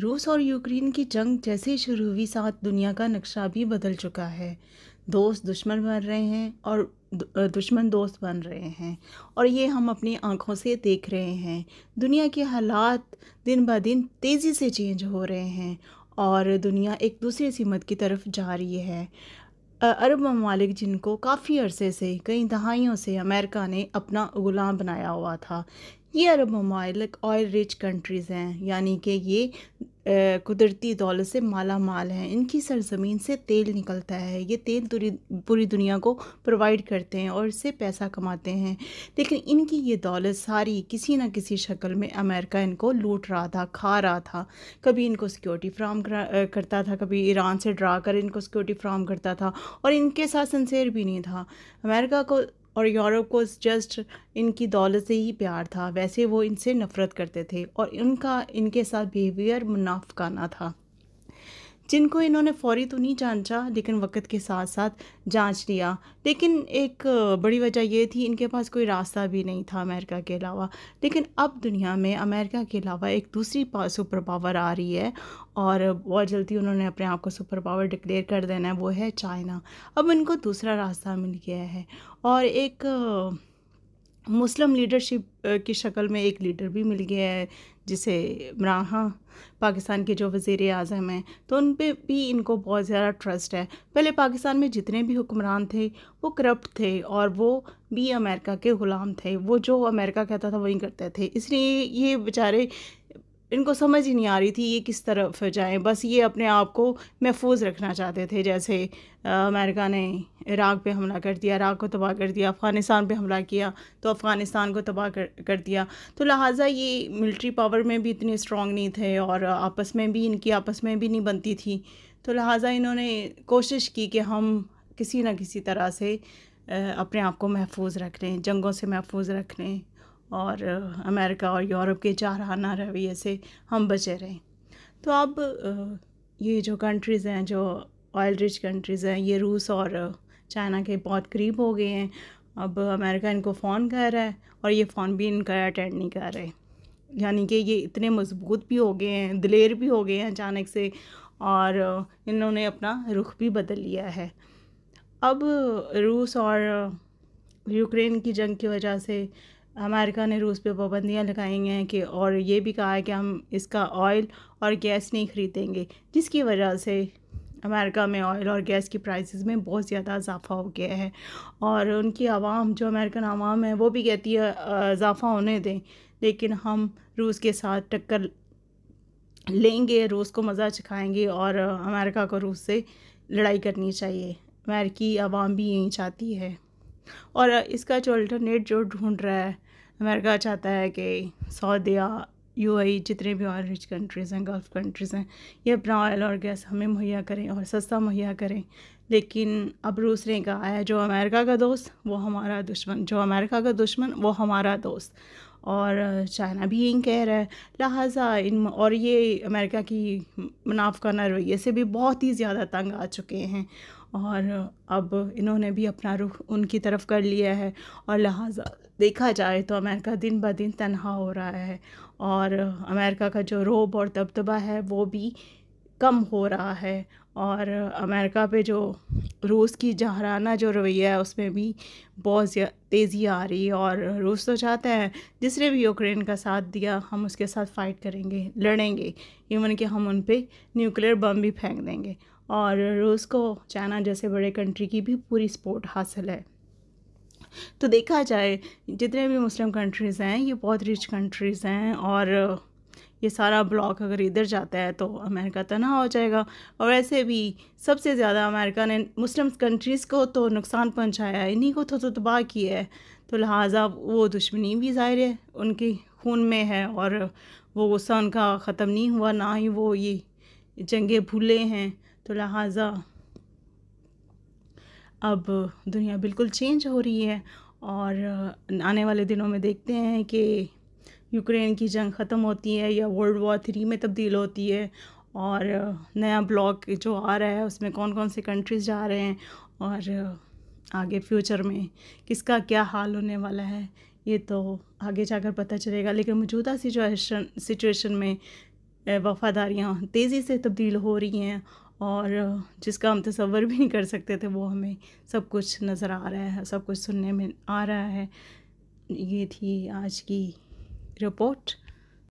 रूस और यूक्रेन की जंग जैसे शुरू हुई साथ दुनिया का नक्शा भी बदल चुका है दोस्त दुश्मन बन रहे हैं और दुश्मन दोस्त बन रहे हैं और ये हम अपनी आँखों से देख रहे हैं दुनिया के हालात दिन ब दिन तेज़ी से चेंज हो रहे हैं और दुनिया एक दूसरे सीमत की तरफ जा रही है अरब ममालिक जिनको काफ़ी अरसे से कई दहाइयों से अमेरिका ने अपना गुलाम बनाया हुआ था ये अरब ममालिक ऑयल रिच कंट्रीज़ हैं यानी कि ये कुदरती दौलत से माला माल हैं इनकी सरजमीन से तेल निकलता है ये तेल पूरी पूरी दुनिया को प्रोवाइड करते हैं और इससे पैसा कमाते हैं लेकिन इनकी ये दौलत सारी किसी न किसी शक्ल में अमेरिका इनको लूट रहा था खा रहा था कभी इनको सिक्योरिटी फ्राहम करता था कभी ईरान से ड्रा कर इनको सिक्योरिटी फ्राहम करता था और इनके साथ सन्सेर भी नहीं था अमेरिका को और यूरोप को जस्ट इनकी दौलत से ही प्यार था वैसे वो इनसे नफ़रत करते थे और उनका इनके साथ बिहेवियर मुनाफाना था जिनको इन्होंने फौरी तो नहीं जांचा लेकिन वक्त के साथ साथ जांच लिया लेकिन एक बड़ी वजह ये थी इनके पास कोई रास्ता भी नहीं था अमेरिका के अलावा लेकिन अब दुनिया में अमेरिका के अलावा एक दूसरी सुपर पावर आ रही है और बहुत जल्दी उन्होंने अपने आप को सुपर पावर डिक्लेयर कर देना है वो है चाइना अब इनको दूसरा रास्ता मिल गया है और एक मुस्लिम लीडरशिप की शक्ल में एक लीडर भी मिल गया है जिसे इमरान पाकिस्तान के जो वज़ी अजम हैं तो उन पर भी इनको बहुत ज़्यादा ट्रस्ट है पहले पाकिस्तान में जितने भी हुक्मरान थे वो करप्ट थे और वो भी अमेरिका के ग़ुलाम थे वो जो अमेरिका कहता था वही करते थे इसलिए ये बेचारे इनको समझ ही नहीं आ रही थी ये किस तरफ जाएं बस ये अपने आप को महफूज रखना चाहते थे जैसे अमेरिका ने इराक़ पे हमला कर दिया इराक़ को तबाह कर दिया अफ़गानिस्तान पे हमला किया तो अफ़गानिस्तान को तबाह कर कर दिया तो लिहाजा ये मिलिट्री पावर में भी इतने स्ट्रॉन्ग नहीं थे और आपस में भी इनकी आपस में भी नहीं बनती थी तो लिहाजा इन्होंने कोशिश की कि हम किसी न किसी तरह से अपने आप को महफूज रख लें जंगों से महफूज रख लें और अमेरिका और यूरोप के चाराना रवैये से हम बचे रहें तो अब ये जो कंट्रीज़ हैं जो ऑयल रिच कंट्रीज़ हैं ये रूस और चाइना के बहुत करीब हो गए हैं अब अमेरिका इनको फ़ोन कर रहा है और ये फ़ोन भी इनका अटेंड नहीं कर रहे यानी कि ये इतने मजबूत भी हो गए हैं दिलेर भी हो गए हैं अचानक से और इन्होंने अपना रुख भी बदल लिया है अब रूस और यूक्रेन की जंग की वजह से अमेरिका ने रूस पे पाबंदियाँ लगाई हैं कि और ये भी कहा है कि हम इसका ऑयल और गैस नहीं ख़रीदेंगे जिसकी वजह से अमेरिका में ऑयल और गैस की प्राइसेस में बहुत ज़्यादा इजाफा हो गया है और उनकी आवाम जो अमेरिकन आवाम है वो भी कहती है इजाफा होने दें लेकिन हम रूस के साथ टक्कर लेंगे रूस को मज़ा चखाएंगे और अमेरिका को रूस से लड़ाई करनी चाहिए अमेरिकी आवाम भी यही चाहती है और इसका जो अल्टरनेट जो ढूंढ रहा है अमेरिका चाहता है कि सऊदिया यूएई e जितने भी और रिच कंट्रीज़ हैं गल्फ़ कंट्रीज़ हैं ये अपना ऑयल और गैस हमें मुहैया करें और सस्ता मुहैया करें लेकिन अब रूस ने कहा है जो अमेरिका का दोस्त वो हमारा दुश्मन जो अमेरिका का दुश्मन वो हमारा दोस्त और चाइना भी यही कह रहा है लिहाजा इन और ये अमेरिका की मुनाफाना रवैये से भी बहुत ही ज़्यादा तंग आ चुके हैं और अब इन्होंने भी अपना रुख उनकी तरफ कर लिया है और लिहाजा देखा जाए तो अमेरिका दिन ब दिन तनहा हो रहा है और अमेरिका का जो रोब और दबदबा है वो भी कम हो रहा है और अमेरिका पे जो रूस की जहराना जो रवैया है उसमें भी बहुत तेज़ी आ रही है और रूस तो चाहते हैं जिसने भी यूक्रेन का साथ दिया हम उसके साथ फ़ाइट करेंगे लड़ेंगे इवन कि हम उन पर न्यूक्लियर बम भी फेंक देंगे और रूस को चाइना जैसे बड़े कंट्री की भी पूरी सपोर्ट हासिल है तो देखा जाए जितने भी मुस्लिम कंट्रीज़ हैं ये बहुत रिच कंट्रीज़ हैं और ये सारा ब्लॉक अगर इधर जाता है तो अमेरिका तना हो जाएगा और वैसे भी सबसे ज़्यादा अमेरिका ने मुस्लिम कंट्रीज़ को तो नुकसान पहुंचाया है इन्हीं को तो, तो तबाह किया है तो लिहाजा वो दुश्मनी भी ज़ाहिर है उनके खून में है और वो गुस्सा उनका ख़त्म नहीं हुआ ना ही वो ये जंगे भूले हैं तो लिहाजा अब दुनिया बिल्कुल चेंज हो रही है और आने वाले दिनों में देखते हैं कि यूक्रेन की जंग ख़त्म होती है या वर्ल्ड वॉर थ्री में तब्दील होती है और नया ब्लॉक जो आ रहा है उसमें कौन कौन से कंट्रीज जा रहे हैं और आगे फ्यूचर में किसका क्या हाल होने वाला है ये तो आगे जाकर पता चलेगा लेकिन मौजूदा सिचुएशन सिचुएशन में वफ़ादारियाँ तेज़ी से तब्दील हो रही हैं और जिसका हम तस्वर भी नहीं कर सकते थे वो हमें सब कुछ नज़र आ रहा है सब कुछ सुनने में आ रहा है ये थी आज की रिपोर्ट